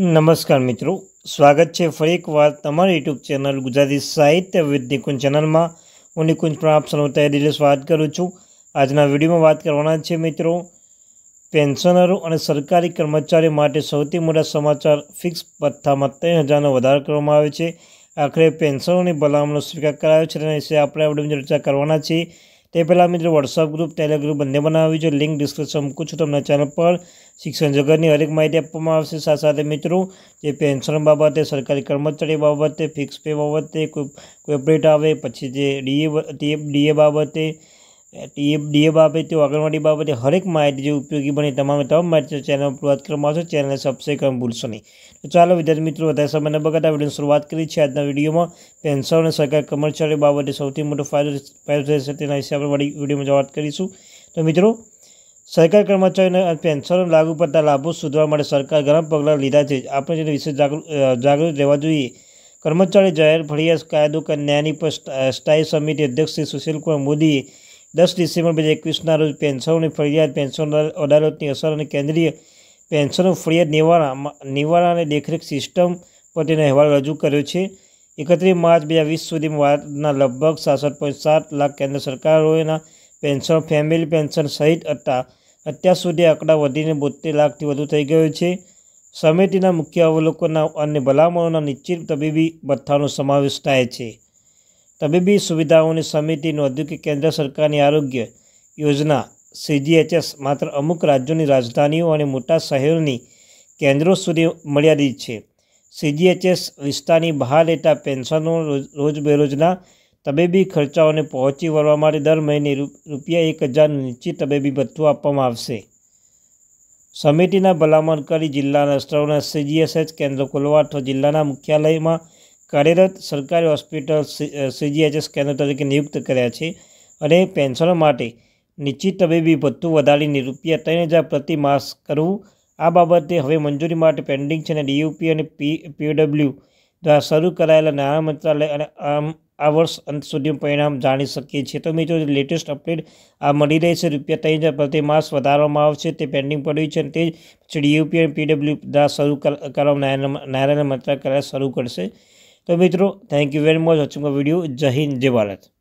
નમસ્કાર મિત્રો સ્વાગત છે ફરી એકવાર તમારી યુટ્યુબ ચેનલ ગુજરાતી સાહિત્ય વિદ ચેનલમાં હું નિકુંજ પણ આપ સૌ તય સ્વાગત કરું છું આજના વિડીયોમાં વાત કરવાના છે મિત્રો પેન્શનરો અને સરકારી કર્મચારીઓ માટે સૌથી મોટા સમાચાર ફિક્સ પથ્થામાં ત્રણ હજારનો વધારો કરવામાં આવ્યો છે આખરે પેન્શનોની ભલામણનો સ્વીકાર કરાયો છે તેના વિશે આપણે આપણે ચર્ચા કરવાના છીએ તે પહેલાં મિત્રો વોટ્સઅપ ગ્રુપ ગ્રુપ બંને બનાવી છે લિંક ડિસ્ક્રિપ્શન મૂકું છું તમને ચેનલ પર શિક્ષણ જગતની હરેક માહિતી આપવામાં આવશે સાથે સાથે મિત્રો જે પેન્શન બાબતે સરકારી કર્મચારી બાબતે ફિક્સ પે બાબતે કોઈ કોઈ અપડેટ આવે પછી જે ડીએ ડીએ બાબતે ટીપ ડીએબ આપે તેઓ આંગણવાડી બાબતે હરેક માહિતી જે ઉપયોગી બને તમામે તમામ માહિતી ચેનલ પર વાત કરવામાં આવશે ચેનલને સબસ્ક્રાઈબ કરવાનું ભૂલશો નહીં તો ચાલો વિદ્યાર્થી મિત્રો વધારે સમયને બગાડતા વિડીયોની શરૂઆત કરી છે આજના વિડીયોમાં પેન્સર અને સરકાર કર્મચારીઓ બાબતે સૌથી મોટો ફાયદો ફાયદો રહેશે તેના વિશે આપણે વળી વિડીયોમાં વાત કરીશું તો મિત્રો સરકાર કર્મચારીને પેન્શનો લાગુ પડતા લાભો શોધવા માટે સરકાર ઘણા પગલાં લીધા છે આપણે જેને વિશે જાગૃત રહેવા જોઈએ કર્મચારી જાહેર ફળિયાસ કાયદો ન્યાયની પર સ્થાયી સમિતિ અધ્યક્ષ શ્રી સુશીલ કુમાર મોદીએ દસ ડિસેમ્બર બે હજાર એકવીસના રોજ પેન્શનોની ફરિયાદ પેન્શન અદાલતની અસર અને કેન્દ્રીય પેન્શનો ફરિયાદ નિવારણ નિવારણ અને દેખરેખ સિસ્ટમ પર તેનો અહેવાલ રજૂ કર્યો છે એકત્રીસ માર્ચ બે હજાર વીસ સુધીમાં ભારતના લગભગ સાસઠ પોઈન્ટ સાત લાખ કેન્દ્ર સરકારોના પેન્શન ફેમિલી પેન્શન સહિત હતા અત્યાર સુધી આંકડા વધીને બોતેર લાખથી વધુ થઈ ગયો છે સમિતિના મુખ્ય અવલોકનના અને ભલામણોના નિશ્ચિત તબીબી ભથ્થાનો સમાવેશ થાય છે તબીબી સુવિધાઓની સમિતિ નોંધ્યું કેન્દ્ર સરકારની આરોગ્ય યોજના સીજીએચએસ માત્ર અમુક રાજ્યોની રાજધાનીઓ અને મોટા શહેરોની કેન્દ્રો સુધી મર્યાદિત છે સીજીએચએસ વિસ્તારની બહાર લેતા પેન્શનો રોજ રોજબેરોજના તબીબી ખર્ચાઓને પહોંચી વળવા માટે દર મહિને રૂપિયા એક હજારનું નિશ્ચિત તબીબી ભથ્થું આપવામાં આવશે સમિતિના ભલામણ કરી જિલ્લાના સ્તરોના સીજીએસએચ કેન્દ્રો ખોલવા અથવા જિલ્લાના મુખ્યાલયમાં કાર્યરત સરકારી હોસ્પિટલ સીજીએચએસ કેન્દ્ર તરીકે નિયુક્ત કર્યા છે અને પેન્શનો માટે નિશ્ચિત તબીબી ભથ્થું વધારીને રૂપિયા ત્રણ હજાર પ્રતિ માસ કરવું આ બાબતે હવે મંજૂરી માટે પેન્ડિંગ છે અને ડીયુપી અને પી પીડબ્લ્યુ દ્વારા શરૂ કરાયેલા નાણાં મંત્રાલય અને આમ આ વર્ષ અંત સુધી પરિણામ જાણી શકીએ છીએ તો મિત્રો લેટેસ્ટ અપડેટ આ મળી રહી છે રૂપિયા ત્રણ હજાર પ્રતિ માસ વધારવામાં આવશે તે પેન્ડિંગ પડ્યું છે અને તે જ ડીયુપી અને પીડબ્લ્યુ દ્વારા શરૂ કરવામાં નારાયણ મંત્રાલય શરૂ કરશે તો મિત્રો thank you very much watching video જય હિન્દ જય ભારત